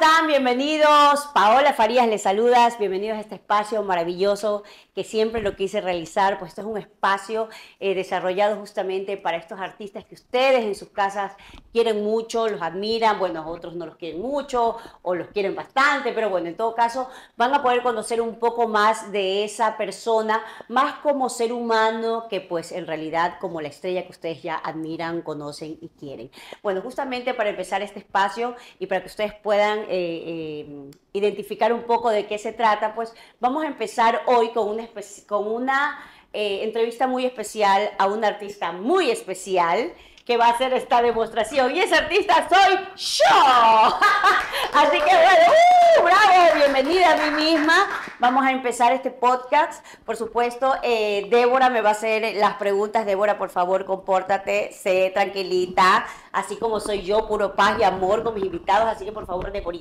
están? Bienvenidos. Paola Farías les saludas. Bienvenidos a este espacio maravilloso que siempre lo quise realizar, pues esto es un espacio eh, desarrollado justamente para estos artistas que ustedes en sus casas quieren mucho, los admiran, bueno, otros no los quieren mucho o los quieren bastante, pero bueno, en todo caso van a poder conocer un poco más de esa persona, más como ser humano que pues en realidad como la estrella que ustedes ya admiran, conocen y quieren. Bueno, justamente para empezar este espacio y para que ustedes puedan eh, eh, identificar un poco de qué se trata, pues vamos a empezar hoy con espacio con una eh, entrevista muy especial a un artista muy especial que va a hacer esta demostración. Y ese artista soy yo. Así que bueno, uh, bravo, bienvenida a mí misma. Vamos a empezar este podcast. Por supuesto, eh, Débora me va a hacer las preguntas. Débora, por favor, compórtate, sé tranquilita, así como soy yo, puro paz y amor con mis invitados. Así que por favor, Débora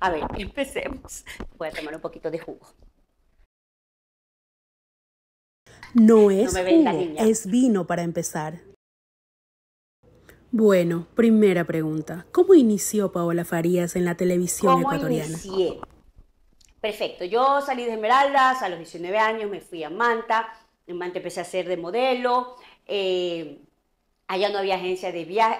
a ver, empecemos. Voy a tomar un poquito de jugo. No es es vino para empezar. Bueno, primera pregunta. ¿Cómo inició Paola Farías en la televisión ¿Cómo ecuatoriana? Inicié? Perfecto. Yo salí de Esmeraldas a los 19 años, me fui a Manta. En Manta empecé a ser de modelo. Eh, allá no había agencia de viajes,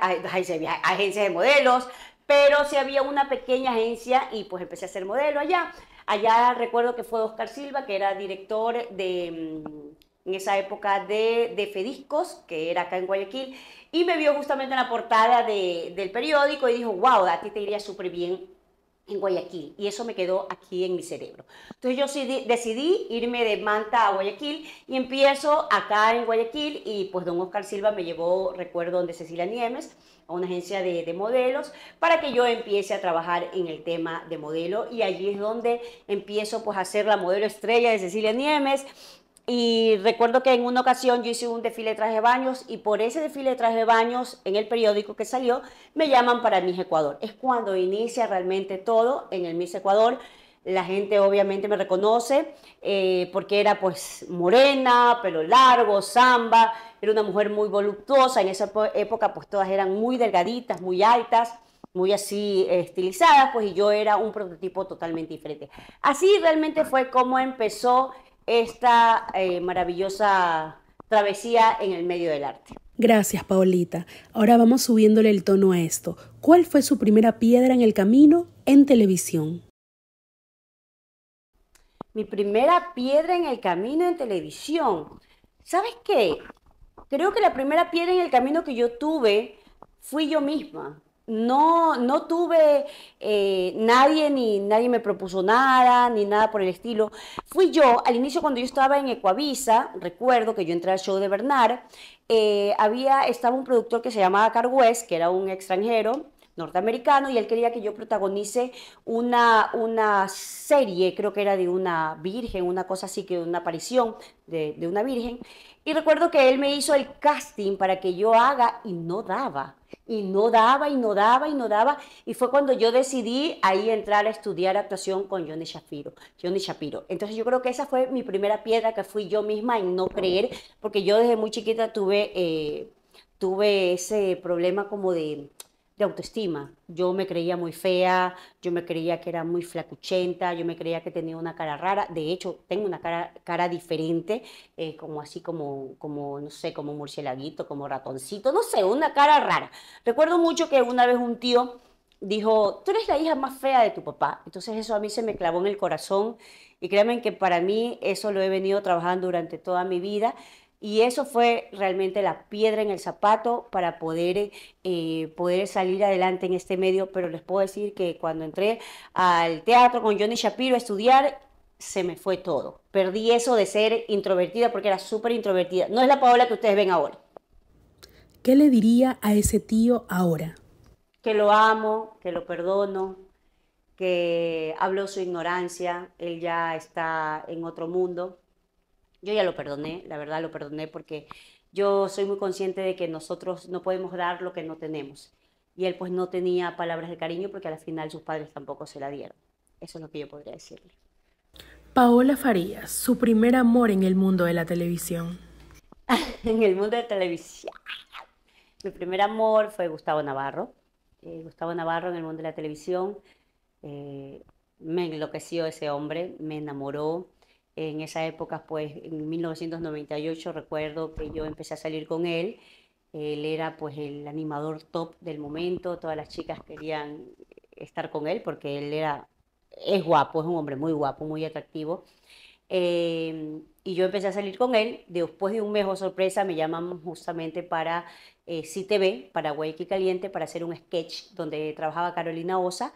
agencia de modelos, pero sí había una pequeña agencia y pues empecé a ser modelo allá. Allá recuerdo que fue Oscar Silva, que era director de mm, en esa época de, de, Fediscos, que era acá en Guayaquil, y me vio justamente en la portada de, del periódico y dijo, wow, a ti te iría súper bien en Guayaquil. Y eso me quedó aquí en mi cerebro. Entonces yo decidí irme de Manta a Guayaquil y empiezo acá en Guayaquil y pues don Oscar Silva me llevó, recuerdo, donde Cecilia Niemes, a una agencia de, de, modelos, para que yo empiece a trabajar en el tema de modelo. Y allí es donde empiezo pues a ser la modelo estrella de Cecilia Niemes. Y recuerdo que en una ocasión yo hice un desfile de traje de baños y por ese desfile de traje de baños en el periódico que salió, me llaman para Miss Ecuador. Es cuando inicia realmente todo en el Miss Ecuador. La gente obviamente me reconoce eh, porque era pues morena, pelo largo, samba, era una mujer muy voluptuosa. En esa época pues todas eran muy delgaditas, muy altas muy así estilizadas, pues y yo era un prototipo totalmente diferente. Así realmente fue como empezó esta eh, maravillosa travesía en el medio del arte. Gracias, Paulita. Ahora vamos subiéndole el tono a esto. ¿Cuál fue su primera piedra en el camino en televisión? Mi primera piedra en el camino en televisión. ¿Sabes qué? Creo que la primera piedra en el camino que yo tuve fui yo misma no, no tuve eh, nadie, ni nadie me propuso nada, ni nada por el estilo. Fui yo, al inicio cuando yo estaba en Ecuavisa, recuerdo que yo entré al show de Bernard, eh, había, estaba un productor que se llamaba West, que era un extranjero norteamericano, y él quería que yo protagonice una, serie, creo que era de una virgen, una cosa así, que una aparición de una virgen. Y recuerdo que él me hizo el casting para que yo haga y no daba y no daba y no daba y no daba. Y fue cuando yo decidí ahí entrar a estudiar actuación con Johnny Shapiro. Johnny Shapiro. Entonces yo creo que esa fue mi primera piedra que fui yo misma en no creer, porque yo desde muy chiquita tuve, eh, tuve ese problema como de de autoestima. Yo me creía muy fea, yo me creía que era muy flacuchenta, yo me creía que tenía una cara rara. De hecho, tengo una cara, cara diferente, eh, como así como, como, no sé, como murcielaguito, como ratoncito, no sé, una cara rara. Recuerdo mucho que una vez un tío dijo, tú eres la hija más fea de tu papá. Entonces eso a mí se me clavó en el corazón y créanme que para mí eso lo he venido trabajando durante toda mi vida. Y eso fue realmente la piedra en el zapato para poder, eh, eh, poder salir adelante en este medio. Pero les puedo decir que cuando entré al teatro con Johnny Shapiro a estudiar, se me fue todo. Perdí eso de ser introvertida porque era súper introvertida. No es la Paola que ustedes ven ahora. ¿Qué le diría a ese tío ahora? Que lo amo, que lo perdono, que habló su ignorancia, él ya está en otro mundo, yo ya lo perdoné, la verdad lo perdoné porque yo soy muy consciente de que nosotros no podemos dar lo que no tenemos. Y él pues no tenía palabras de cariño porque al final sus padres tampoco se la dieron. Eso es lo que yo podría decirle. Paola Farías, su primer amor en el mundo de la televisión. en el mundo de la televisión. Mi primer amor fue Gustavo Navarro. Eh, Gustavo Navarro en el mundo de la televisión. Eh, me enloqueció ese hombre, me enamoró, en esa época, pues en 1998 recuerdo que yo empecé a salir con él. Él era pues el animador top del momento, todas las chicas querían estar con él porque él era, es guapo, es un hombre muy guapo, muy atractivo. Em, y yo empecé a salir con él. Después de un mes oh, sorpresa, me llaman justamente para eh, CTV, para Guayaquil Caliente, para hacer un sketch donde trabajaba Carolina Osa.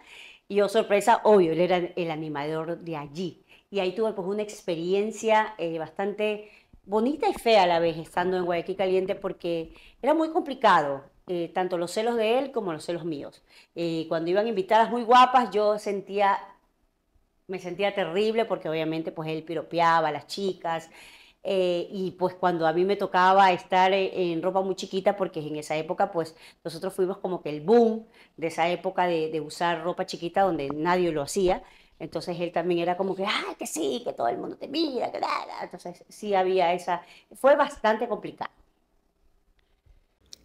Y oh sorpresa, obvio, él era el animador de allí y ahí tuve pues una experiencia eh, bastante bonita y fea a la vez estando en Guayaquil Caliente porque era muy complicado, eh, tanto los celos de él como los celos míos. Eh, cuando iban invitadas muy guapas yo sentía, me sentía terrible porque obviamente pues él piropeaba a las chicas. y pues cuando a mí me tocaba estar en, ropa muy chiquita, porque en esa época pues nosotros fuimos como que el boom de esa época de usar ropa chiquita donde nadie lo hacía, entonces él también era como que, ay, que sí, que todo el mundo te mira, que nada. Entonces sí había esa, fue bastante complicado.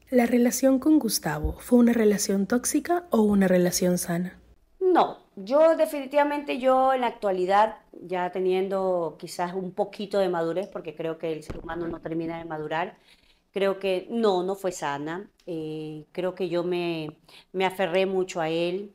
¿La relación con Gustavo fue una relación tóxica o una relación sana? No, yo definitivamente yo en la actualidad, ya teniendo quizás un poquito de madurez, porque creo que el ser humano no termina de madurar, creo que no, no fue sana. Eh, creo que yo me, me aferré mucho a él,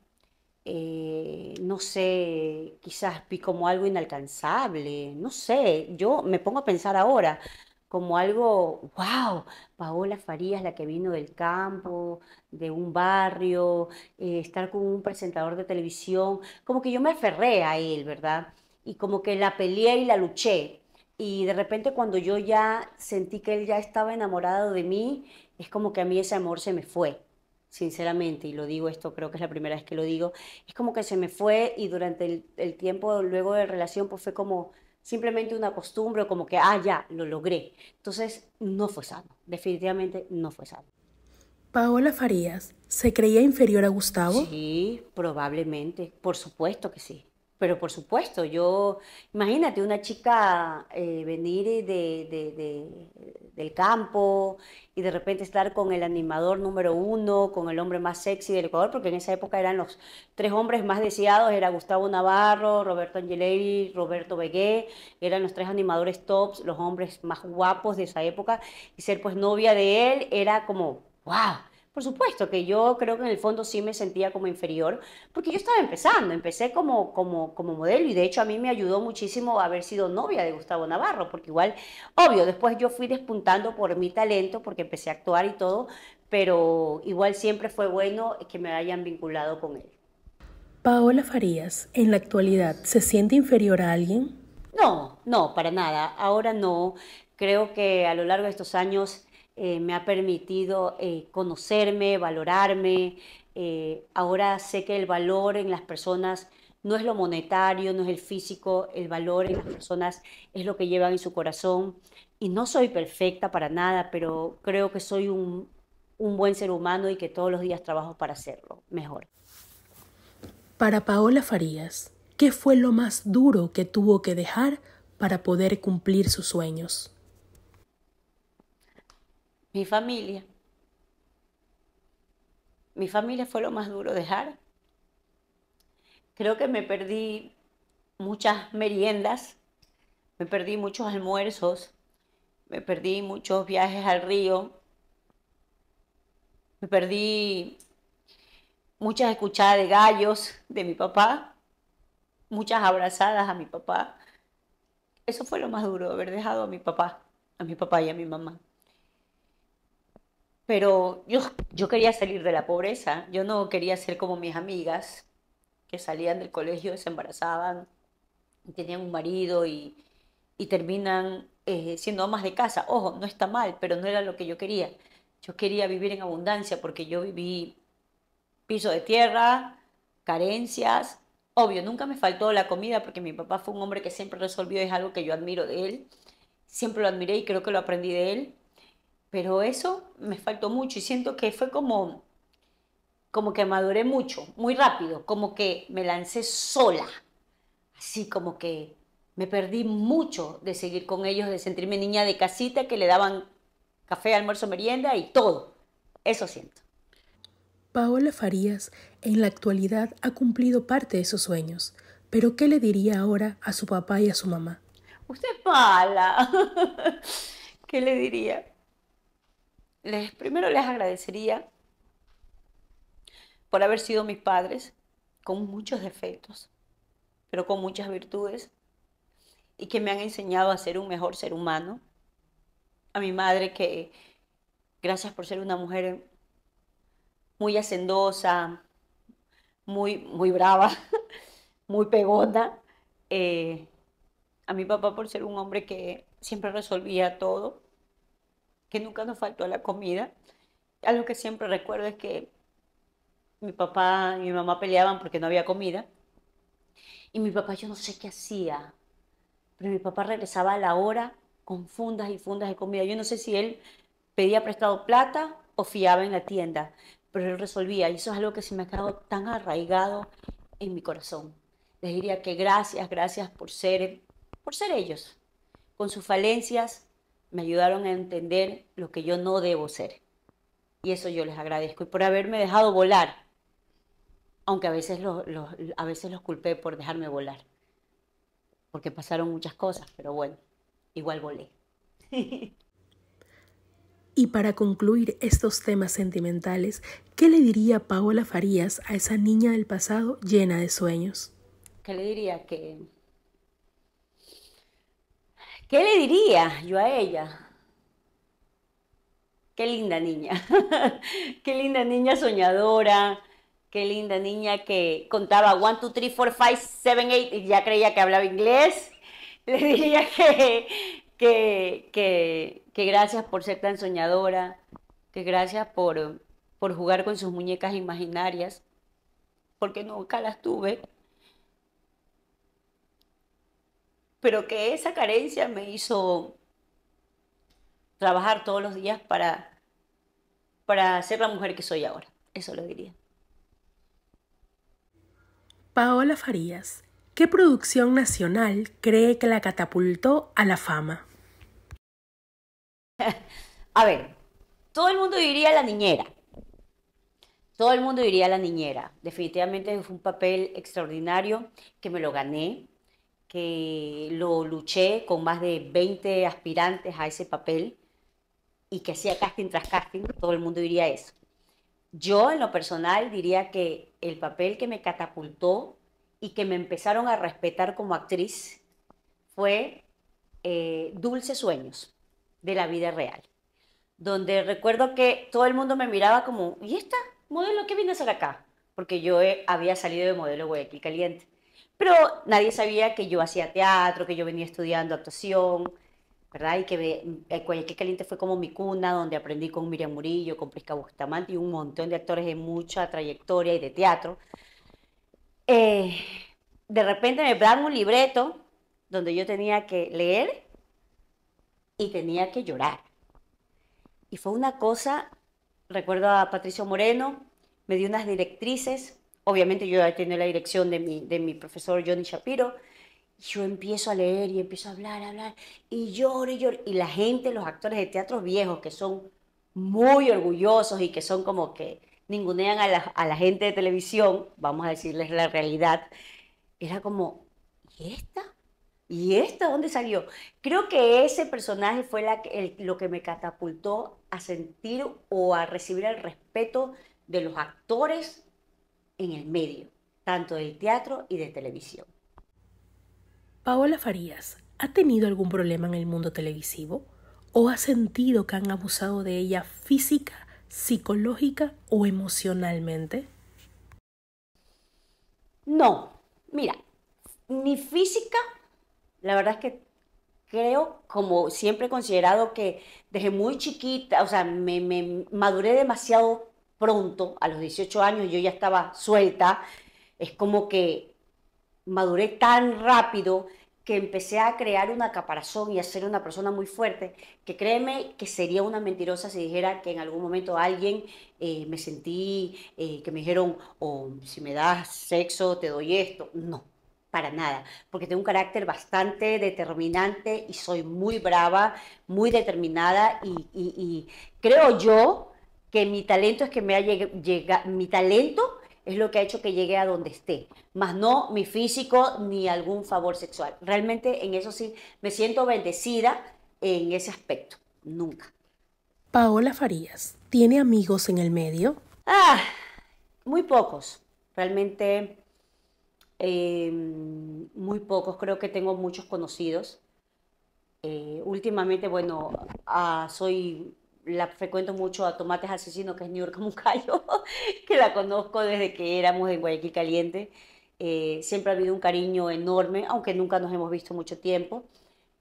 eh, no sé, quizás como algo inalcanzable, no sé, yo me pongo a pensar ahora como algo, wow, Paola Farías, la que vino del campo, de un barrio, eh, estar con un presentador de televisión, como que yo me aferré a él, ¿verdad? Y como que la peleé y la luché. Y de repente cuando yo ya sentí que él ya estaba enamorado de mí, es como que a mí ese amor se me fue sinceramente, y lo digo esto, creo que es la primera vez que lo digo, es como que se me fue y durante el, tiempo luego de relación pues fue como simplemente una costumbre, como que, ah, ya, lo logré. Entonces, no fue sano, definitivamente no fue sano. Paola Farías, ¿se creía inferior a Gustavo? Sí, probablemente, por supuesto que sí. Pero por supuesto, yo, imagínate una chica eh, venir de, del campo y de repente estar con el animador número uno, con el hombre más sexy del Ecuador, porque en esa época eran los tres hombres más deseados, era Gustavo Navarro, Roberto Angeleri, Roberto Begué, eran los tres animadores tops, los hombres más guapos de esa época, y ser pues novia de él era como, wow, por supuesto que yo creo que en el fondo sí me sentía como inferior, porque yo estaba empezando, empecé como, como, como modelo y de hecho a mí me ayudó muchísimo haber sido novia de Gustavo Navarro, porque igual, obvio, después yo fui despuntando por mi talento, porque empecé a actuar y todo, pero igual siempre fue bueno que me hayan vinculado con él. Paola Farías, ¿en la actualidad se siente inferior a alguien? No, no, para nada. Ahora no. Creo que a lo largo de estos años eh, me ha permitido eh, conocerme, valorarme. Eh, ahora sé que el valor en las personas no es lo monetario, no es el físico, el valor en las personas es lo que llevan en su corazón. Y no soy perfecta para nada, pero creo que soy un, un buen ser humano y que todos los días trabajo para hacerlo mejor. Para Paola Farías, ¿qué fue lo más duro que tuvo que dejar para poder cumplir sus sueños? Mi familia. Mi familia fue lo más duro dejar. Creo que me perdí muchas meriendas, me perdí muchos almuerzos, me perdí muchos viajes al río, me perdí muchas escuchadas de gallos de mi papá, muchas abrazadas a mi papá. Eso fue lo más duro, haber dejado a mi papá, a mi papá y a mi mamá. Pero yo, yo quería salir de la pobreza, yo no quería ser como mis amigas que salían del colegio, se embarazaban, tenían un marido y, terminan eh, siendo amas de casa. Ojo, no está mal, pero no era lo que yo quería. Yo quería vivir en abundancia porque yo viví piso de tierra, carencias. Obvio, nunca me faltó la comida porque mi papá fue un hombre que siempre resolvió, es algo que yo admiro de él. Siempre lo admiré y creo que lo aprendí de él. Pero eso me faltó mucho y siento que fue como, como que maduré mucho, muy rápido, como que me lancé sola, así como que me perdí mucho de seguir con ellos, de sentirme niña de casita que le daban café, almuerzo, merienda y todo. Eso siento. Paola Farías en la actualidad ha cumplido parte de sus sueños, pero ¿qué le diría ahora a su papá y a su mamá? Usted pala. ¿Qué le diría? primero les agradecería por haber sido mis padres, con muchos defectos, pero con muchas virtudes, y que me han enseñado a ser un mejor ser humano. A mi madre que, gracias por ser una mujer muy hacendosa, muy, muy brava, muy pegona. Eh, a mi papá por ser un hombre que siempre resolvía todo que nunca nos faltó la comida. Algo que siempre recuerdo es que mi papá y mi mamá peleaban porque no había comida. Y mi papá, yo no sé qué hacía, pero mi papá regresaba a la hora con fundas y fundas de comida. Yo no sé si él pedía prestado plata o fiaba en la tienda, pero él resolvía. Y eso es algo que se me ha quedado tan arraigado en mi corazón. Les diría que gracias, gracias por ser, por ser ellos, con sus falencias, me ayudaron a entender lo que yo no debo ser. Y eso yo les agradezco. Y por haberme dejado volar, aunque a veces los, a veces los culpé por dejarme volar, porque pasaron muchas cosas, pero bueno, igual volé. Y para concluir estos temas sentimentales, ¿qué le diría Paola Farías a esa niña del pasado llena de sueños? ¿Qué le diría? Que ¿Qué le diría yo a ella? Qué linda niña, qué linda niña soñadora, qué linda niña que contaba 1, 2, 3, 4, 5, 7, 8 y ya creía que hablaba inglés. Le diría que, gracias por ser tan soñadora, que gracias por, por jugar con sus muñecas imaginarias, porque nunca las tuve. pero que esa carencia me hizo trabajar todos los días para, para ser la mujer que soy ahora. Eso lo diría. Paola Farías, ¿qué producción nacional cree que la catapultó a la fama? a ver, todo el mundo diría la niñera. Todo el mundo diría la niñera. Definitivamente fue un papel extraordinario que me lo gané que lo luché con más de 20 aspirantes a ese papel y que hacía casting tras casting, todo el mundo diría eso. Yo en lo personal diría que el papel que me catapultó y que me empezaron a respetar como actriz fue eh, Dulces Sueños de la vida real, donde recuerdo que todo el mundo me miraba como, ¿y esta modelo qué viene a hacer acá? Porque yo eh, había salido de modelo Guayaquil Caliente. Pero nadie sabía que yo hacía teatro, que yo venía estudiando actuación, ¿verdad? Y que Guayaquil Caliente fue como mi cuna, donde aprendí con Miriam Murillo, con Prisca Bustamante y un montón de actores de mucha trayectoria y de teatro. Eh, de repente me dan un libreto donde yo tenía que leer y tenía que llorar. Y fue una cosa, recuerdo a Patricio Moreno, me dio unas directrices Obviamente yo ya tenía la dirección de mi, de mi profesor Johnny Shapiro. yo empiezo a leer y empiezo a hablar, hablar. Y yo y la gente, los actores de teatros viejos que son muy orgullosos y que son como que ningunean a la, gente de televisión, vamos a decirles la realidad, era como, ¿y esta? ¿Y esta dónde salió? Creo que ese personaje fue lo que me catapultó a sentir o a recibir el respeto de los actores en el medio, tanto del teatro y de televisión. Paola Farías, ¿ha tenido algún problema en el mundo televisivo? ¿O ha sentido que han abusado de ella física, psicológica o emocionalmente? No, mira, ni física, la verdad es que creo, como siempre he considerado que desde muy chiquita, o sea, me, me maduré demasiado pronto, a los 18 años yo ya estaba suelta, es como que maduré tan rápido que empecé a crear una caparazón y a ser una persona muy fuerte, que créeme que sería una mentirosa si dijera que en algún momento alguien eh, me sentí, eh, que me dijeron, o oh, si me das sexo, te doy esto. No, para nada, porque tengo un carácter bastante determinante y soy muy brava, muy determinada y creo yo que mi talento es que me mi talento es lo que ha hecho que llegue a donde esté, más no mi físico ni algún favor sexual. Realmente en eso sí me siento bendecida en ese aspecto, nunca. Paola Farías, ¿tiene amigos en el medio? Ah, muy pocos, realmente em, muy pocos, creo que tengo muchos conocidos. Eh, últimamente, bueno, ah, soy la frecuento mucho a Tomates Asesino, que es New York Mucayo, que la conozco desde que éramos en Guayaquil Caliente. Eh, siempre ha habido un cariño enorme, aunque nunca nos hemos visto mucho tiempo.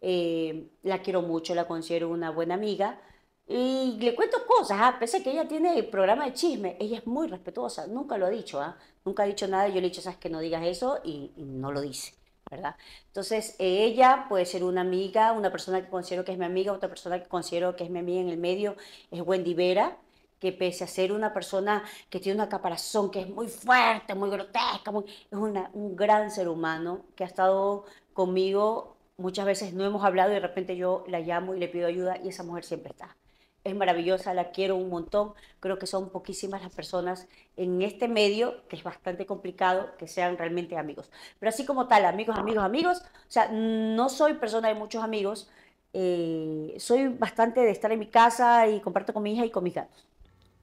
Eh, la quiero mucho, la considero una buena amiga. Y le cuento cosas, ¿ah? pese a que ella tiene el programa de chisme, ella es muy respetuosa, nunca lo ha dicho, ah, nunca ha dicho nada, yo le he dicho, sabes que no digas eso y no lo dice. Entonces, ella puede ser una amiga, una persona que considero que es mi amiga, otra persona que considero que es mi amiga en el medio es Wendy Vera, que pese a ser una persona que tiene una caparazón que es muy fuerte, muy grotesca, es un gran ser humano que ha estado conmigo, muchas veces no hemos hablado y de repente yo la llamo y le pido ayuda y esa mujer siempre está es maravillosa, la quiero un montón. Creo que son poquísimas las personas en este medio, que es bastante complicado, que sean realmente amigos. Pero así como tal, amigos, amigos, amigos, o sea, no soy persona de muchos amigos, eh, soy bastante de estar en mi casa y comparto con mi hija y con mis gatos.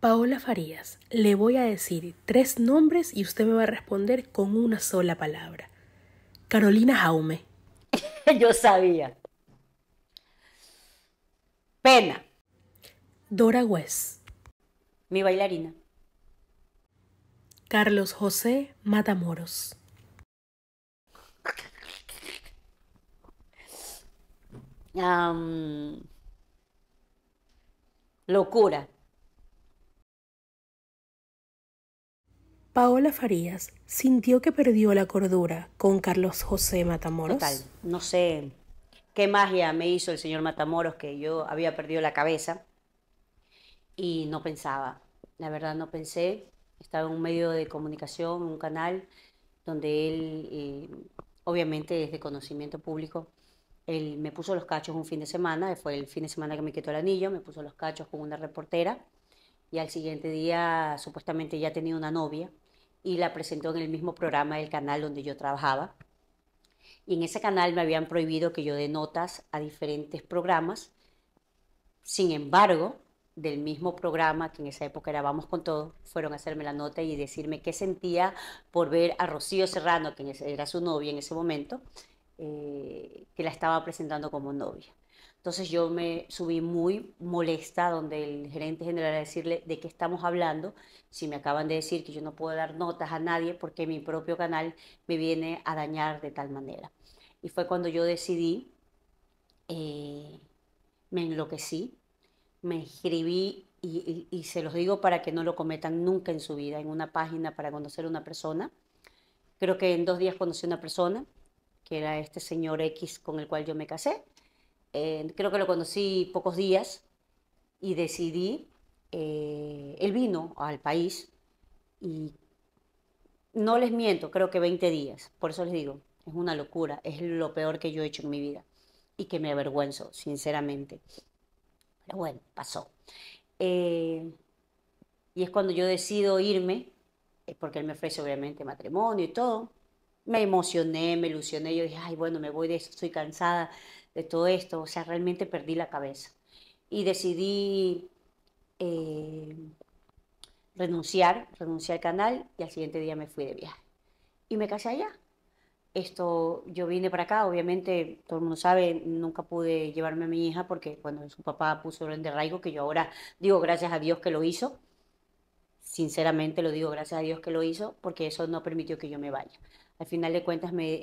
Paola Farías, le voy a decir tres nombres y usted me va a responder con una sola palabra. Carolina Jaume. Yo sabía. Pena. Dora West. Mi bailarina. Carlos José Matamoros. locura. Paola Farías sintió que perdió la cordura con Carlos José Matamoros. Total, no sé qué magia me hizo el señor Matamoros que yo había perdido la cabeza y no pensaba, la verdad no pensé. Estaba en un medio de comunicación, un canal, donde él, eh, obviamente es de conocimiento público, él me puso los cachos un fin de semana, eh, fue el fin de semana que me quitó el anillo, me puso los cachos con una reportera y al siguiente día supuestamente ya tenía una novia y la presentó en el mismo programa del canal donde yo trabajaba. Y en ese canal me habían prohibido que yo dé notas a diferentes programas. Sin embargo, del mismo programa, que en esa época era Vamos con Todo, fueron a hacerme la nota y decirme qué sentía por ver a Rocío Serrano, que era su novia en ese momento, eh, que la estaba presentando como novia. Entonces yo me subí muy molesta donde el gerente general a decirle de qué estamos hablando, si me acaban de decir que yo no puedo dar notas a nadie porque mi propio canal me viene a dañar de tal manera. Y fue cuando yo decidí, eh, me enloquecí, me escribí y, se los digo para que no lo cometan nunca en su vida, en una página para conocer a una persona. Creo que en dos días conocí a una persona, que era este señor X con el cual yo me casé. Eh, creo que lo conocí pocos días y decidí, eh, él vino al país y no les miento, creo que 20 días, por eso les digo, es una locura, es lo peor que yo he hecho en mi vida y que me avergüenzo, sinceramente. Pero bueno, pasó. Eh, y es cuando yo decido irme, es porque él me ofrece obviamente matrimonio y todo. Me emocioné, me ilusioné, yo dije, ay, bueno, me voy de eso, estoy cansada de todo esto, o sea, realmente perdí la cabeza. Y decidí eh, renunciar, renunciar al canal y al siguiente día me fui de viaje. Y me casé allá esto, yo vine para acá, obviamente, todo el mundo sabe, nunca pude llevarme a mi hija porque cuando su papá puso el derraigo que yo ahora digo gracias a Dios que lo hizo, sinceramente lo digo gracias a Dios que lo hizo, porque eso no permitió que yo me vaya. Al final de cuentas me,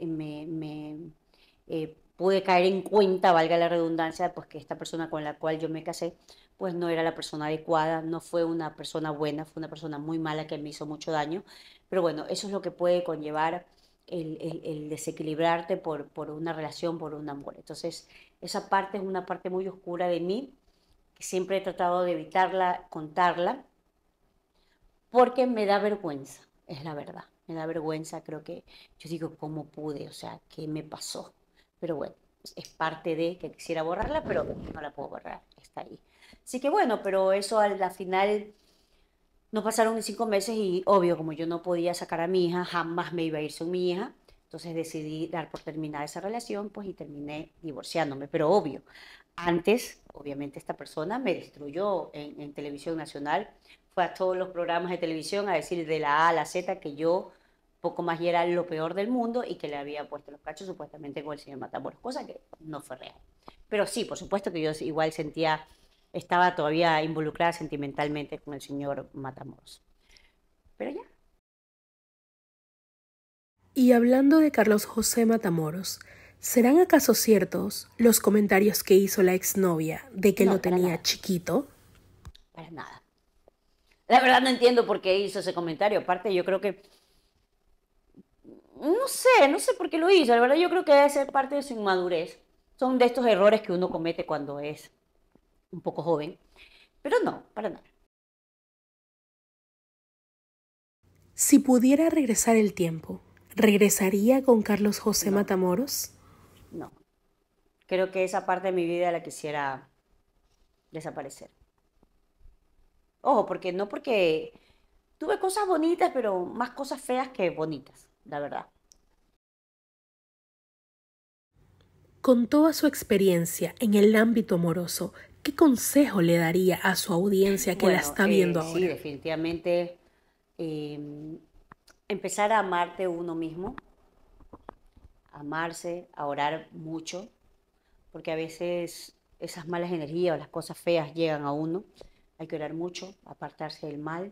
eh, pude caer en cuenta, valga la redundancia, pues que esta persona con la cual yo me casé, pues no era la persona adecuada, no fue una persona buena, fue una persona muy mala que me hizo mucho daño. Pero bueno, eso es lo que puede conllevar el, desequilibrarte por, por, una relación, por un amor. Entonces, esa parte es una parte muy oscura de mí, que siempre he tratado de evitarla, contarla, porque me da vergüenza, es la verdad. Me da vergüenza, creo que yo digo, ¿cómo pude? O sea, ¿qué me pasó? Pero bueno, es parte de que quisiera borrarla, pero no la puedo borrar, está ahí. Así que bueno, pero eso al final no pasaron ni cinco meses y obvio, como yo no podía sacar a mi hija, jamás me iba a ir sin mi hija. Entonces decidí dar por terminada esa relación, pues y terminé divorciándome. Pero obvio, antes, obviamente, esta persona me destruyó en, en televisión nacional. Fue a todos los programas de televisión a decir de la A a la Z que yo poco más y era lo peor del mundo y que le había puesto los cachos supuestamente con el señor Matamoros, cosa que no fue real. Pero sí, por supuesto que yo igual sentía estaba todavía involucrada sentimentalmente con el señor Matamoros. Pero ya. Y hablando de Carlos José Matamoros, ¿serán acaso ciertos los comentarios que hizo la exnovia de que no, lo tenía chiquito? Para nada. La verdad no entiendo por qué hizo ese comentario. Aparte, yo creo que no sé, no sé por qué lo hizo. La verdad, yo creo que debe ser parte de su inmadurez. Son de estos errores que uno comete cuando es un poco joven, pero no, para nada. Si pudiera regresar el tiempo, ¿regresaría con Carlos José Matamoros? No. Creo que esa parte de mi vida la quisiera desaparecer. Ojo, porque no porque tuve cosas bonitas, pero más cosas feas que bonitas, la verdad. Con toda su experiencia en el ámbito amoroso, ¿Qué consejo le daría a su audiencia que la está viendo eh, ahora? Sí, definitivamente em, empezar a amarte uno mismo, amarse, a orar mucho, porque a veces esas malas energías o las cosas feas llegan a uno. Hay que orar mucho, apartarse del mal,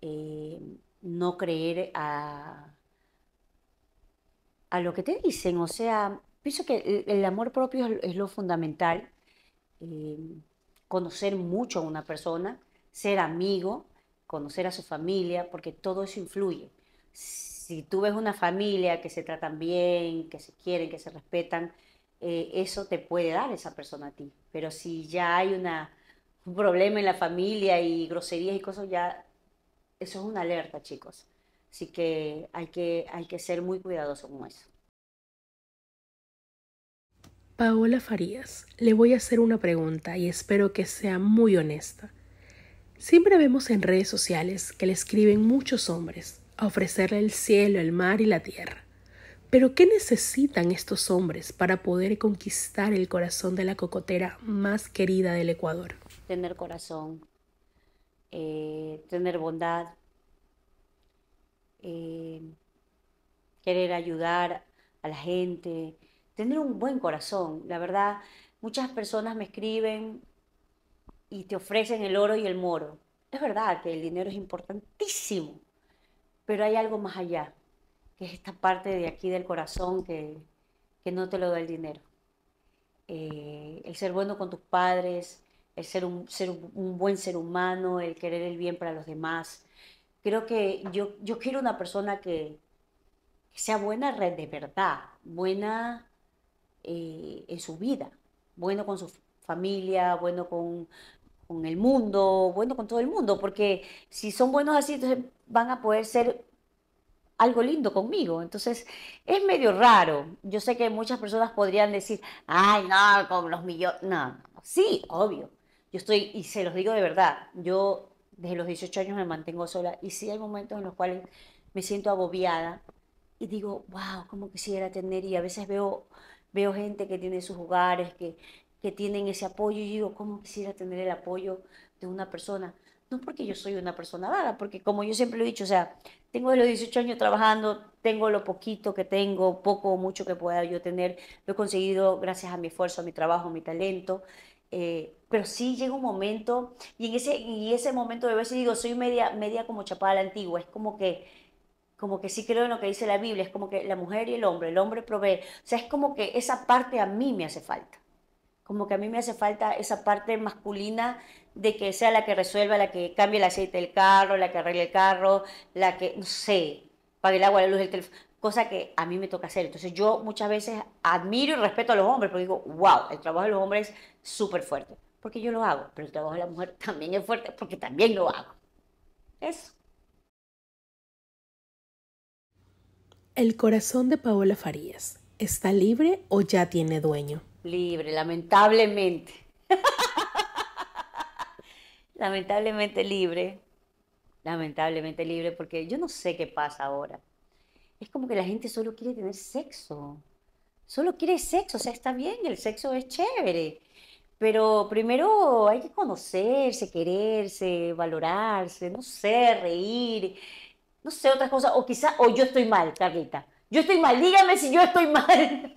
em, no creer a, lo que te dicen. O sea, pienso que el, amor propio es lo fundamental Em, conocer mucho a una persona, ser amigo, conocer a su familia, porque todo eso influye. Si tú ves una familia que se tratan bien, que se quieren, que se respetan, eh, eso te puede dar esa persona a ti. Pero si ya hay una, un problema en la familia y groserías y cosas, ya eso es una alerta, chicos. Así que hay que, hay que ser muy cuidadosos con eso. Paola Farías, le voy a hacer una pregunta y espero que sea muy honesta. Siempre vemos en redes sociales que le escriben muchos hombres a ofrecerle el cielo, el mar y la tierra. Pero ¿qué necesitan estos hombres para poder conquistar el corazón de la cocotera más querida del Ecuador? Tener corazón, eh, tener bondad, eh, querer ayudar a la gente, tener un buen corazón. La verdad, muchas personas me escriben y te ofrecen el oro y el moro. Es verdad que el dinero es importantísimo, pero hay algo más allá, que es esta parte de aquí del corazón que, que no te lo da el dinero. Eh, el ser bueno con tus padres, el ser un, ser un buen ser humano, el querer el bien para los demás. Creo que yo, yo quiero una persona que, que sea buena de verdad, buena eh, en su vida, bueno con su familia, bueno con, el mundo, bueno con todo el mundo, porque si son buenos así, entonces van a poder ser algo lindo conmigo. Entonces, es medio raro. Yo sé que muchas personas podrían decir, ay, no, con los millones. No, sí, obvio. Yo estoy, y se los digo de verdad, yo desde los 18 años me mantengo sola y sí hay momentos en los cuales me siento agobiada y digo, wow, como quisiera tener, y a veces veo Veo gente que tiene sus hogares, que, que tienen ese apoyo y digo, ¿cómo quisiera tener el apoyo de una persona? No porque yo soy una persona vaga, porque como yo siempre lo he dicho, o sea, tengo los 18 años trabajando, tengo lo poquito que tengo, poco o mucho que pueda yo tener, lo he conseguido gracias a mi esfuerzo, a mi trabajo, a mi talento, eh, pero sí llega un momento, y en ese, y ese momento de veces digo, soy media, media como chapada a la antigua, es como que como que sí creo en lo que dice la Biblia, es como que la mujer y el hombre, el hombre provee. O sea, es como que esa parte a mí me hace falta. Como que a mí me hace falta esa parte masculina de que sea la que resuelva, la que cambie el aceite del carro, la que arregle el carro, la que, no sé, pague el agua, la luz, el teléfono. Cosa que a mí me toca hacer. Entonces yo muchas veces admiro y respeto a los hombres, porque digo, wow, el trabajo de los hombres es súper fuerte. Porque yo lo hago, pero el trabajo de la mujer también es fuerte porque también lo hago. Eso. El corazón de Paola Farías, ¿está libre o ya tiene dueño? Libre, lamentablemente. lamentablemente libre. Lamentablemente libre porque yo no sé qué pasa ahora. Es como que la gente solo quiere tener sexo. Solo quiere sexo, o sea, está bien, el sexo es chévere. Pero primero hay que conocerse, quererse, valorarse, no sé, reír no sé, otras cosas, o quizá, o yo estoy mal, Carlita. Yo estoy mal, dígame si yo estoy mal.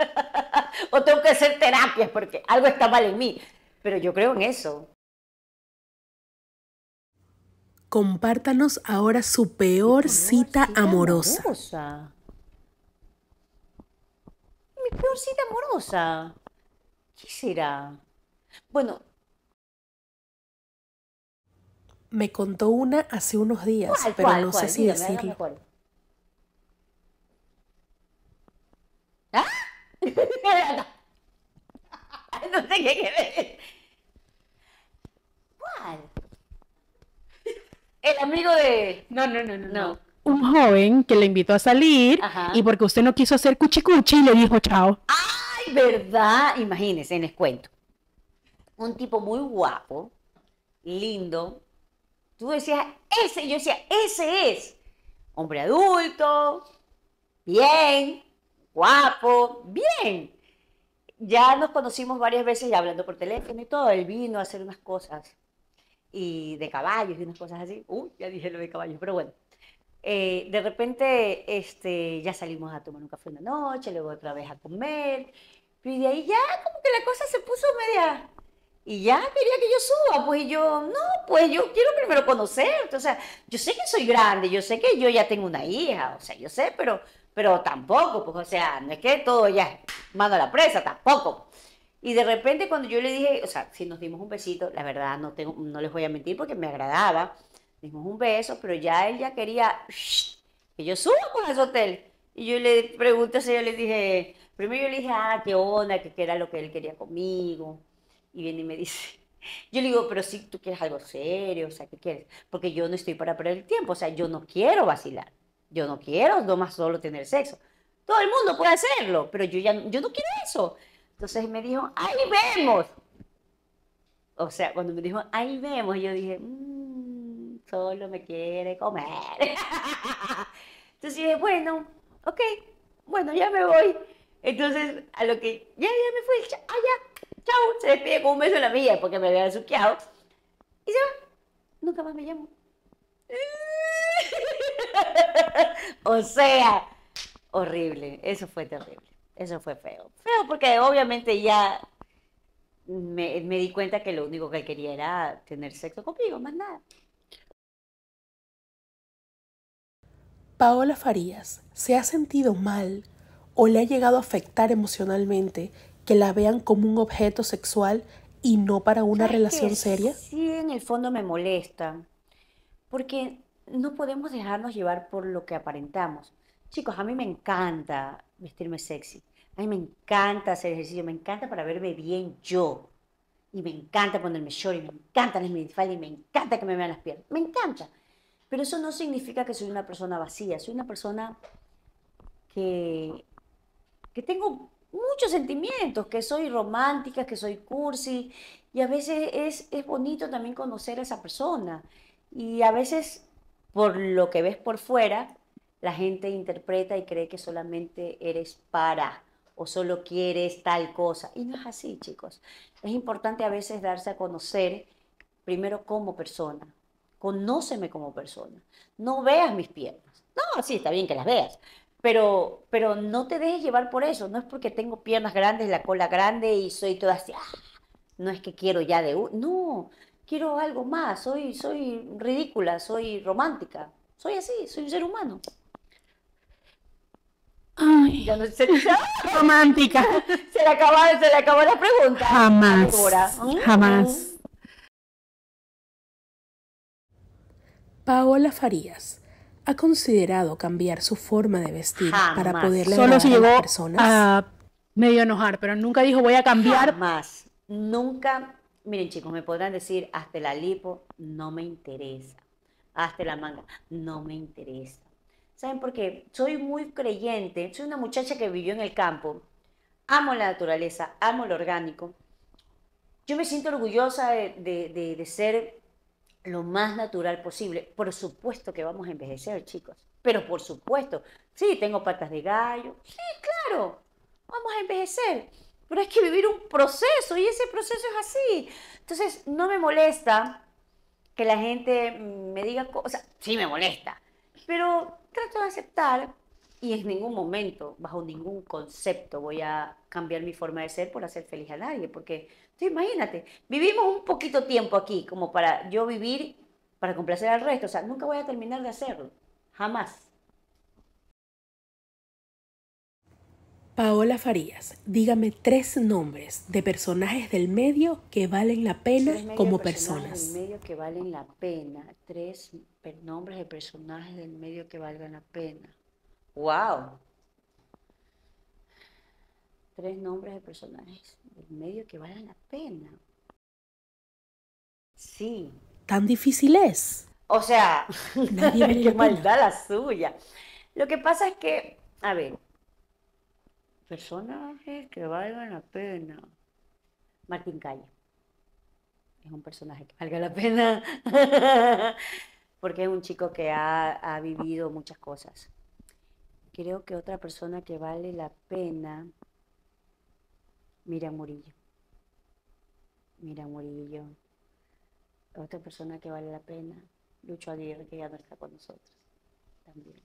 o tengo que hacer terapias porque algo está mal en mí. Pero yo creo en eso. Compártanos ahora su peor, cita, amorosa. amorosa. Mi peor cita amorosa. ¿Qué será? Bueno, me contó una hace unos días, pero no sé si decirlo. ¿Ah? no sé qué es ¿Cuál? El amigo de. No, no, no, no. Un joven que le invitó a salir y porque usted no quiso hacer cuchi cuchi le dijo chao. ¡Ay, verdad! Imagínense, les cuento. Un tipo muy guapo, lindo, Tú decías, ese, yo decía, ese es. Hombre adulto, bien, guapo, bien. Ya nos conocimos varias veces ya hablando por teléfono y todo. Él vino a hacer unas cosas y de caballos y unas cosas así. Uy, ya dije lo de caballos, pero bueno. Eh, de repente este, ya salimos a tomar un café una noche, luego otra vez a comer. Y de ahí ya como que la cosa se puso media y ya quería que yo suba, pues yo, no, pues yo quiero primero conocerte, o sea, yo sé que soy grande, yo sé que yo ya tengo una hija, o sea, yo sé, pero, pero tampoco, pues, o sea, no es que todo ya mano a la presa, tampoco. Y de repente cuando yo le dije, o sea, si nos dimos un besito, la verdad no, tengo, no les voy a mentir porque me agradaba, dimos un beso, pero ya él ya quería que yo suba con ese hotel. Y yo le pregunté, o sea, yo le dije, primero yo le dije, ah, qué onda, que qué era lo que él quería conmigo y viene y me dice, yo le digo, pero si tú quieres algo serio, o sea, ¿qué quieres? Porque yo no estoy para perder el tiempo, o sea, yo no quiero vacilar, yo no quiero nomás solo tener sexo. Todo el mundo puede hacerlo, pero yo ya yo no quiero eso. Entonces me dijo, ahí vemos. O sea, cuando me dijo, ahí vemos, yo dije, mmm, solo me quiere comer. Entonces dije, bueno, ok, bueno, ya me voy. Entonces, a lo que ya, ya me fui, ya, ah, ya, chao, se despide con un beso en la mía porque me había suqueado. Y se va, nunca más me llamo. o sea, horrible, eso fue terrible, eso fue feo. Feo porque obviamente ya me, di cuenta que lo único que quería era tener sexo conmigo, más nada. Paola Farías se ha sentido mal o le ha llegado a afectar emocionalmente que la vean como un objeto sexual y no para una relación seria? Sí, en el fondo me molesta, porque no podemos dejarnos llevar por lo que aparentamos. Chicos, a mí me encanta vestirme sexy, a mí me encanta hacer ejercicio, me encanta para verme bien yo, y me encanta ponerme short, y me encanta las minifaldas, y me encanta que me vean las piernas, me encanta. Pero eso no significa que soy una persona vacía, soy una persona que que tengo muchos sentimientos, que soy romántica, que soy cursi, y a veces es, es bonito también conocer a esa persona. Y a veces, por lo que ves por fuera, la gente interpreta y cree que solamente eres para o solo quieres tal cosa. Y no es así, chicos. Es importante a veces darse a conocer primero como persona. Conóceme como persona. No veas mis piernas. No, sí, está bien que las veas, pero, pero no te dejes llevar por eso. No es porque tengo piernas grandes, la cola grande y soy toda así. Ah, no es que quiero ya de... No, quiero algo más. Soy, soy ridícula, soy romántica. Soy así, soy un ser humano. Ay. Ya no sé. Romántica. se le acabó, se le acabó la pregunta. Jamás. Jamás. Paola Farías ha considerado cambiar su forma de vestir para poderle Solo llegó a, personas? a medio enojar, pero nunca dijo voy a cambiar. Más, nunca. Miren chicos, me podrán decir hasta la lipo no me interesa, hasta la manga no me interesa. ¿Saben por qué? Soy muy creyente, soy una muchacha que vivió en el campo, amo la naturaleza, amo lo orgánico. Yo me siento orgullosa de, de ser lo más natural posible. Por supuesto que vamos a envejecer, chicos. Pero por supuesto, sí, tengo patas de gallo. Sí, claro, vamos a envejecer. Pero hay que vivir un proceso y ese proceso es así. Entonces, no me molesta que la gente me diga cosas. Sí, me molesta. Pero trato de aceptar y en ningún momento, bajo ningún concepto, voy a cambiar mi forma de ser por hacer feliz a nadie. Porque, tú imagínate, vivimos un poquito tiempo aquí como para yo vivir para complacer al resto. O sea, nunca voy a terminar de hacerlo. Jamás. Paola Farías, dígame tres nombres de personajes del medio que valen la pena como personas. Tres nombres de personajes del medio que valgan la pena. Wow. Tres nombres de personajes del medio que valgan la pena. Sí. Tan difícil es. O sea, Nadie qué maldad la suya. Lo que pasa es que, a ver, personajes que valgan la pena. Martín Calle. Es un personaje que valga la pena. Porque es un chico que ha vivido muchas cosas Creo que otra persona que vale la pena, Mira Murillo. Mira Murillo. Otra persona que vale la pena, Lucho Aguirre, que ya no está con nosotros. También.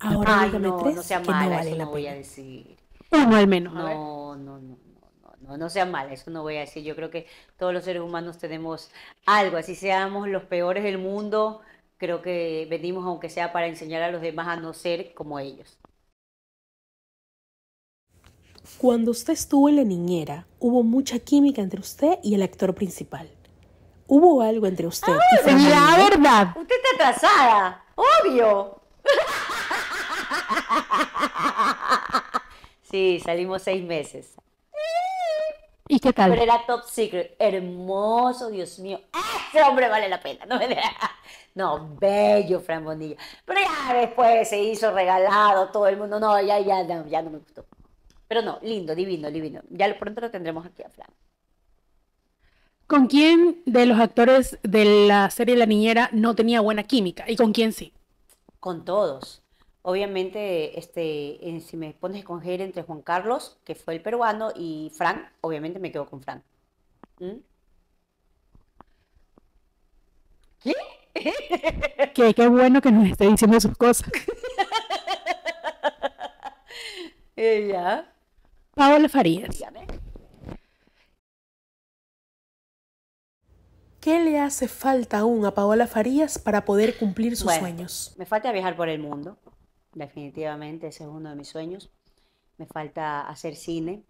Ahora no, sea mala, no voy a decir. Uno al menos. No, no, no, no, no, no sea mala, eso no voy a decir. Yo creo que todos los seres humanos tenemos algo, así seamos los peores del mundo, creo que venimos aunque sea para enseñar a los demás a no ser como ellos. Cuando usted estuvo en la niñera, hubo mucha química entre usted y el actor principal. Hubo algo entre usted Ay, La verdad. Usted está atrasada, obvio. Sí, salimos seis meses. ¿Y qué tal? Pero era top secret, hermoso, Dios mío. este hombre vale la pena, no bello Fran Bonilla. Pero ya después se hizo regalado todo el mundo. No, ya, ya, no, ya no me gustó. Pero no, lindo, divino, divino. Ya pronto lo tendremos aquí a Fran. ¿Con quién de los actores de la serie La Niñera no tenía buena química? ¿Y con quién sí? Con todos. Obviamente, este, si me pones a escoger entre Juan Carlos, que fue el peruano, y Frank, obviamente me quedo con Frank. ¿Mm? ¿Qué? ¿Qué? bueno que nos esté diciendo sus cosas. Paola Farías. ¿Qué le hace falta aún a Paola Farías para poder cumplir sus sueños? Me falta viajar por el mundo definitivamente ese es uno de mis sueños. Me falta hacer cine.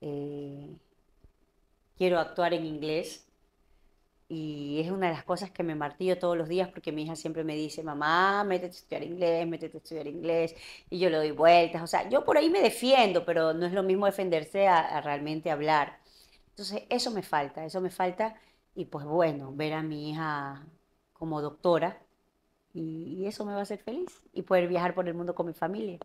Eh, quiero actuar en inglés. Y es una de las cosas que me martillo todos los días porque mi hija siempre me dice, mamá, métete a estudiar inglés, métete a estudiar inglés. Y yo le doy vueltas. O sea, yo por ahí me defiendo, pero no es lo mismo defenderse a realmente hablar. Entonces, eso me falta, eso me falta. Y pues bueno, ver a mi hija como doctora, y, eso me va a hacer feliz y poder viajar por el mundo con mi familia.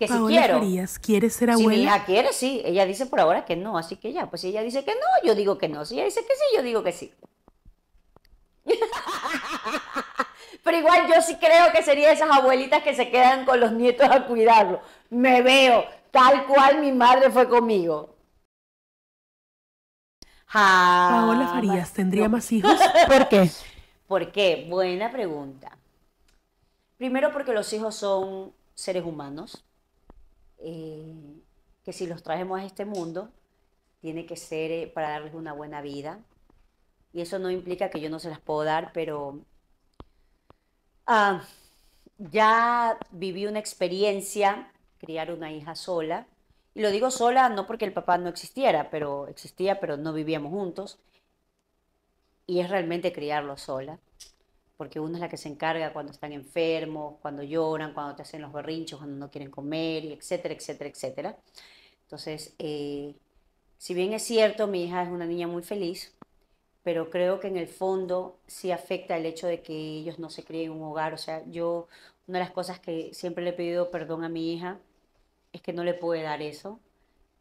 Que si Paola Farías, ¿quieres ser abuela? Si mi quiere, sí. Ella dice por ahora que no, así que ya. Pues si ella dice que no, yo digo que no. Si ella dice que sí, yo digo que sí. Pero igual yo sí creo que sería esas abuelitas que se quedan con los nietos a cuidarlo. Me veo tal cual mi madre fue conmigo. Paola ah, Farías, ¿tendría más hijos? ¿Por qué? ¿Por qué? Buena pregunta. Primero porque los hijos son seres humanos, eh, que si los traemos a este mundo, tiene que ser eh, para darles una buena vida. Y eso no implica que yo no se las puedo dar, pero ah, ya viví una experiencia, criar una hija sola. Y lo digo sola no porque el papá no existiera, pero existía, pero no vivíamos juntos y es realmente criarlo sola, porque uno es la que se encarga cuando están enfermos, cuando lloran, cuando te hacen los berrinchos, cuando no quieren comer, y etcétera, etcétera, etcétera. Entonces, eh, si bien es cierto, mi hija es una niña muy feliz, pero creo que en el fondo sí afecta el hecho de que ellos no se creen en un hogar. O sea, yo, una de las cosas que siempre le he pedido perdón a mi hija es que no le pude dar eso.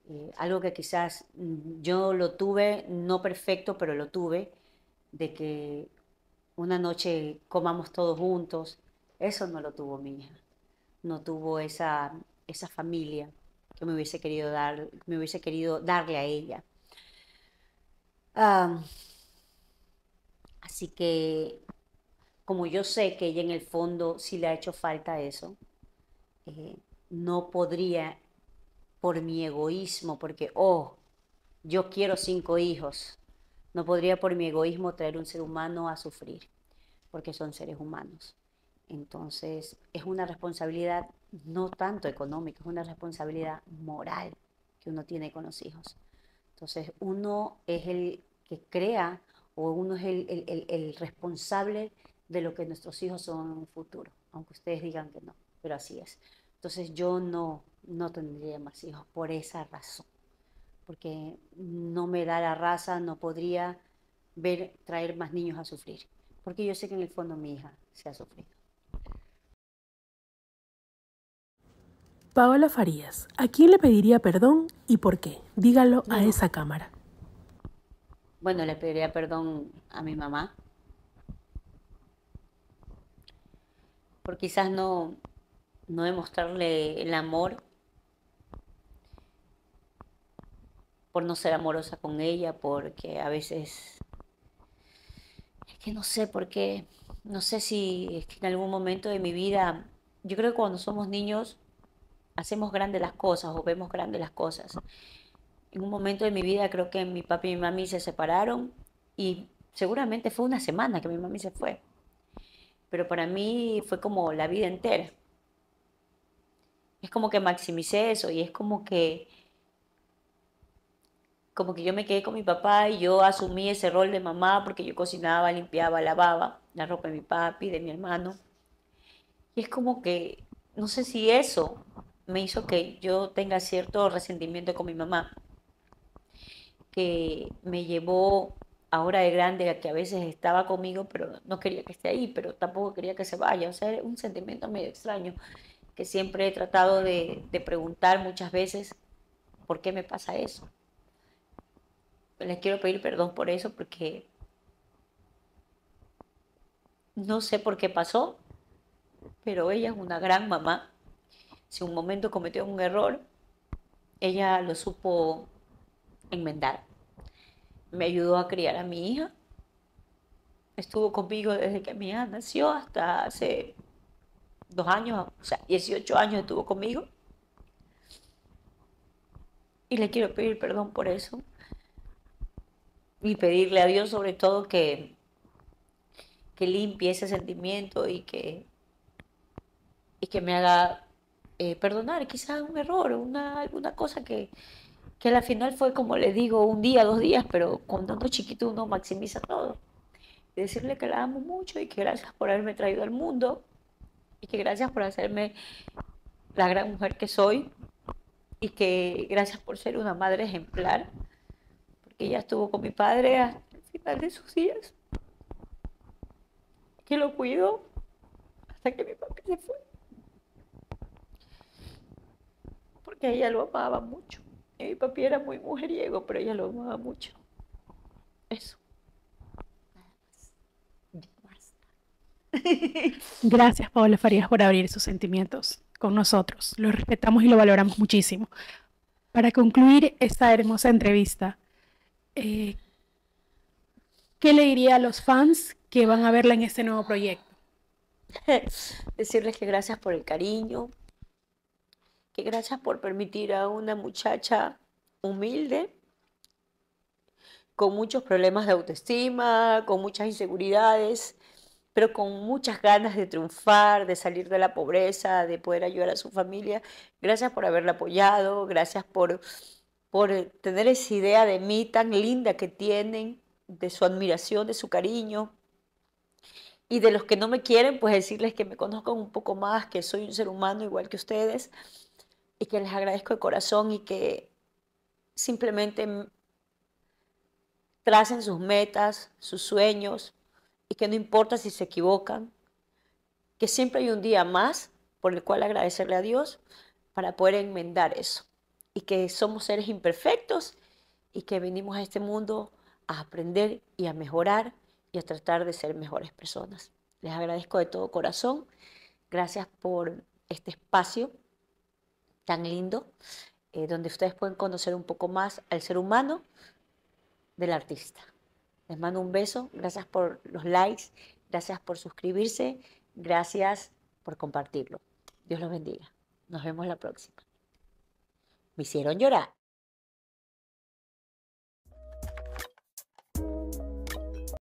Eh, algo que quizás mm, yo lo tuve, no perfecto, pero lo tuve de que una noche comamos todos juntos, eso no lo tuvo mi hija. No tuvo esa, esa familia que me hubiese querido dar, me hubiese querido darle a ella. así que, como yo sé que ella en el fondo sí le ha hecho falta eso, eh, no podría, por mi egoísmo, porque, oh, yo quiero cinco hijos, no podría por mi egoísmo traer un ser humano a sufrir, porque son seres humanos. Entonces, es una responsabilidad no tanto económica, es una responsabilidad moral que uno tiene con los hijos. Entonces, uno es el que crea o uno es el, responsable de lo que nuestros hijos son en un futuro, aunque ustedes digan que no, pero así es. Entonces, yo no, no tendría más hijos por esa razón porque no me da la raza, no podría ver traer más niños a sufrir, porque yo sé que en el fondo mi hija se ha sufrido. Paola Farías, ¿a quién le pediría perdón y por qué? Dígalo a esa cámara. Bueno, le pediría perdón a mi mamá, por quizás no, no demostrarle el amor por no ser amorosa con ella, porque a veces, es que no sé por qué, no sé si en algún momento de mi vida, yo creo que cuando somos niños hacemos grandes las cosas o vemos grandes las cosas. En un momento de mi vida creo que mi papi y mi mami se separaron y seguramente fue una semana que mi mami se fue. Pero para mí fue como la vida entera. Es como que maximicé eso y es como que como que yo me quedé con mi papá y yo asumí ese rol de mamá porque yo cocinaba, limpiaba, lavaba la ropa de mi papi, de mi hermano. Y es como que, no sé si eso me hizo que yo tenga cierto resentimiento con mi mamá, que me llevó ahora de grande a que a veces estaba conmigo, pero no quería que esté ahí, pero tampoco quería que se vaya. O sea, un sentimiento medio extraño que siempre he tratado de, de preguntar muchas veces, ¿por qué me pasa eso? les quiero pedir perdón por eso porque no sé por qué pasó, pero ella es una gran mamá. Si un momento cometió un error, ella lo supo enmendar. Me ayudó a criar a mi hija. Estuvo conmigo desde que mi hija nació hasta hace dos años, o sea, 18 años estuvo conmigo. Y le quiero pedir perdón por eso y pedirle a Dios sobre todo que, que limpie ese sentimiento y que, y que me haga eh, perdonar quizás un error, una, alguna cosa que, que al final fue, como le digo, un día, dos días, pero cuando uno chiquito uno maximiza todo. Y decirle que la amo mucho y que gracias por haberme traído al mundo y que gracias por hacerme la gran mujer que soy y que gracias por ser una madre ejemplar que ya estuvo con mi padre hasta el final de sus días, que lo cuidó hasta que mi papá se fue. Porque ella lo amaba mucho. Y mi papi era muy mujeriego, pero ella lo amaba mucho. Eso. Gracias, Paola Farías, por abrir sus sentimientos con nosotros. Lo respetamos y lo valoramos muchísimo. Para concluir esta hermosa entrevista, eh, ¿qué le diría a los fans que van a verla en este nuevo proyecto? Decirles que gracias por el cariño, que gracias por permitir a una muchacha humilde, con muchos problemas de autoestima, con muchas inseguridades, pero con muchas ganas de triunfar, de salir de la pobreza, de poder ayudar a su familia. Gracias por haberla apoyado, gracias por por eh, tener esa idea de mí tan linda que tienen, de su admiración, de su cariño. Y de los que no me quieren, pues decirles que me conozcan un poco más, que soy un ser humano igual que ustedes y que les agradezco de corazón y que simplemente tracen sus metas, sus sueños y que no importa si se equivocan, que siempre hay un día más por el cual agradecerle a Dios para poder enmendar eso y que somos seres imperfectos y que venimos a este mundo a aprender y a mejorar y a tratar de ser mejores personas. Les agradezco de todo corazón. Gracias por este espacio tan lindo, eh, donde ustedes pueden conocer un poco más al ser humano del artista. Les mando un beso, gracias por los likes, gracias por suscribirse, gracias por compartirlo. Dios los bendiga. Nos vemos la próxima me hicieron llorar.